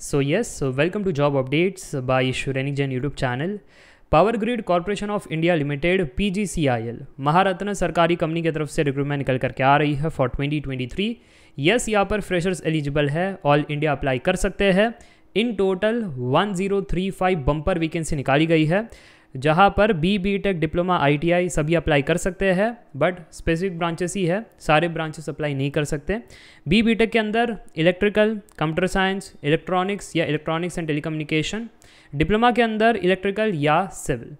so yes so welcome to job updates by Shurani Jain YouTube channel power grid corporation of India limited PGCIL Maharatna सरकारी company की तरफ से recruitment निकल करके आ रही है फॉर 2023 यस यहाँ पर फ्रेशर्स एलिजिबल है ऑल इंडिया अप्लाई कर सकते हैं इन टोटल 1035 बम्पर वैकेंसी निकाली गई है जहाँ पर बी बी टेक डिप्लोमा आई सभी अप्लाई कर सकते हैं बट स्पेसिफिक ब्रांचेस ही है सारे ब्रांचेस अप्लाई नहीं कर सकते बी बी टेक के अंदर इलेक्ट्रिकल कंप्यूटर साइंस इलेक्ट्रॉनिक्स या इलेक्ट्रॉनिक्स एंड टेलीकम्युनिकेशन डिप्लोमा के अंदर इलेक्ट्रिकल या सिविल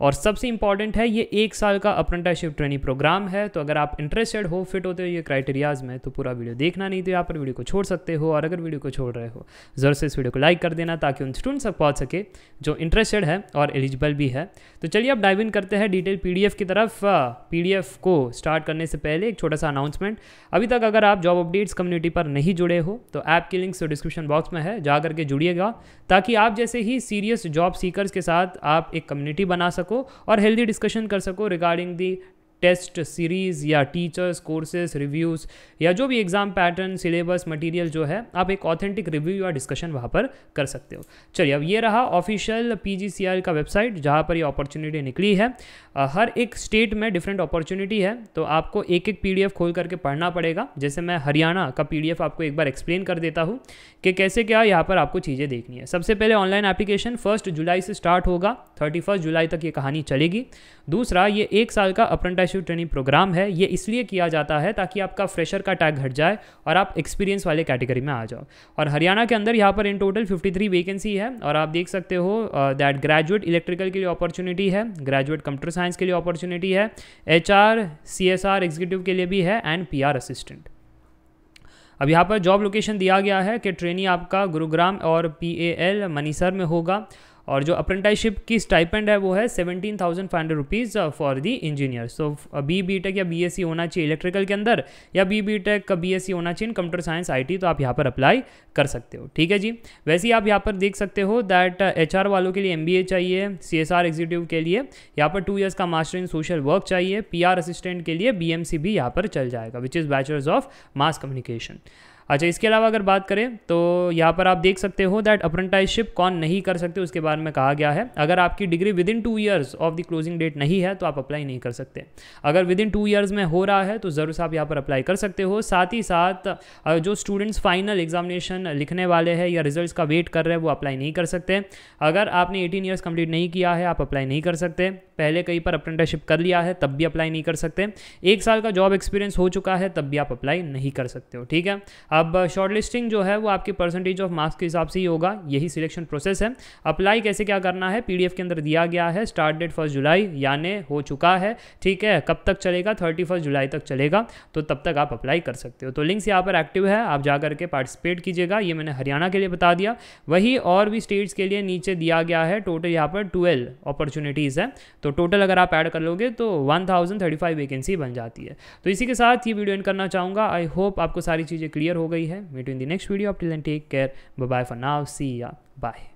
और सबसे इंपॉर्टेंट है ये एक साल का अप्रेंटिसशिप ट्रेनिंग प्रोग्राम है तो अगर आप इंटरेस्टेड हो फिट होते हो ये क्राइटेरियाज में तो पूरा वीडियो देखना नहीं तो यहाँ पर वीडियो को छोड़ सकते हो और अगर वीडियो को छोड़ रहे हो ज़रूर से इस वीडियो को लाइक कर देना ताकि उन स्टूडेंट्स तक पहुँच सके जो इंटरेस्टेड है और एलिजिबल भी है तो चलिए आप डाइव इन करते हैं डिटेल पी की तरफ पी को स्टार्ट करने से पहले एक छोटा सा अनाउंसमेंट अभी तक अगर आप जॉब अपडेट्स कम्युनिटी पर नहीं जुड़े हो तो ऐप की लिंक्स डिस्क्रिप्शन बॉक्स में है जा करके जुड़िएगा ताकि आप जैसे ही सीरियस जॉब सीकर्स के साथ आप एक कम्युनिटी बना सको और हेल्दी डिस्कशन कर सको रिगार्डिंग दी टेस्ट सीरीज़ या टीचर्स कोर्सेज रिव्यूज़ या जो भी एग्ज़ाम पैटर्न सिलेबस मटेरियल जो है आप एक ऑथेंटिक रिव्यू या डिस्कशन वहाँ पर कर सकते हो चलिए अब ये रहा ऑफिशियल पीजीसीआर का वेबसाइट जहाँ पर ये अपॉर्चुनिटी निकली है हर एक स्टेट में डिफरेंट अपॉर्चुनिटी है तो आपको एक एक पी खोल करके पढ़ना पड़ेगा जैसे मैं हरियाणा का पी आपको एक बार एक्सप्लेन कर देता हूँ कि कैसे क्या यहाँ पर आपको चीज़ें देखनी है सबसे पहले ऑनलाइन एप्लीकेशन फर्स्ट जुलाई से स्टार्ट होगा थर्टी फर्स्ट जुलाई तक ये कहानी चलेगी दूसरा ये एक साल का अप्रेंटिसशिप ट्रेनिंग प्रोग्राम है ये इसलिए किया जाता है ताकि आपका फ्रेशर का टैग घट जाए और आप एक्सपीरियंस वाले कैटेगरी में आ जाओ और हरियाणा के अंदर यहाँ पर in total fifty three vacancy है और आप देख सकते हो दैट ग्रेजुएट इलेक्ट्रिकल के लिए अपॉर्चुनिटी है ग्रेजुएट कंप्यूटर साइंस के लिए अपॉर्चुनिटी है H R C S R executive के लिए भी है एंड पी आर असिस्टेंट अब यहाँ पर जॉब लोकेशन दिया गया है कि ट्रेनी आपका गुरुग्राम और पी ए एल मनीसर में होगा और जो अप्रेंटाइसशिप की स्टाइपेंड है वो है seventeen thousand five hundred rupees for the engineer so B B tech या बी एस सी होना चाहिए इलेक्ट्रिकल के अंदर या बी बी टेक का बी एस सी होना चाहिए in computer science I T तो आप यहाँ पर अप्लाई कर सकते हो ठीक है जी वैसे ही आप यहाँ पर देख सकते हो दैट एच आर वालों के लिए एम बी ए चाहिए सी एस आर एग्जीक्यूटिव के लिए यहाँ पर टू ईयर्स का मास्टर इन सोशल वर्क चाहिए पी आर असिस्टेंट के लिए बी एम सी भी यहाँ पर चल जाएगा which is bachelors of mass communication अच्छा इसके अलावा अगर बात करें तो यहाँ पर आप देख सकते हो दैट अप्रेंटाइजशिप कौन नहीं कर सकते उसके बारे में कहा गया है अगर आपकी degree within two years of the closing date नहीं है तो आप अप्लाई नहीं कर सकते अगर विद इन टू ईयर्स में हो रहा है तो ज़रूर से आप यहाँ पर अप्लाई कर सकते हो साथ ही साथ जो स्टूडेंट्स फाइनल एग्जामिनेशन लिखने वाले हैं या रिजल्ट का वेट कर रहे हैं वो अप्लाई नहीं कर सकते अगर आपने एटीन ईयर्स कंप्लीट नहीं किया है आप अप्लाई नहीं कर सकते पहले कहीं पर अप्रेंटिसशिप कर लिया है तब भी अप्लाई नहीं कर सकते एक साल का जॉब एक्सपीरियंस हो चुका है तब भी आप अप्लाई नहीं कर सकते हो ठीक है अब शॉर्ट लिस्टिंग जो है वो आपके परसेंटेज ऑफ मार्क्स के हिसाब से ही होगा यही सिलेक्शन प्रोसेस है अप्लाई कैसे क्या करना है पीडीएफ के अंदर दिया गया है स्टार्ट डेट फर्स्ट जुलाई यानी हो चुका है ठीक है कब तक चलेगा थर्टी फर्स्ट जुलाई तक चलेगा तो तब तक आप अप्लाई कर सकते हो तो लिंक्स यहाँ पर एक्टिव है आप जा करके पार्टिसिपेट कीजिएगा ये मैंने हरियाणा के लिए बता दिया वही और भी स्टेट्स के लिए नीचे दिया गया है टोटल यहाँ पर ट्वेल्व अपॉर्चुनिटीज़ है तो टोटल अगर आप ऐड कर लोगे तो one thousand thirty five vacancy बन जाती है तो इसी के साथ ये वीडियो एंड करना चाहूँगा आई होप आपको सारी चीज़ें क्लियर हो हो गई है meet in the next video आप till take care bye for now see ya bye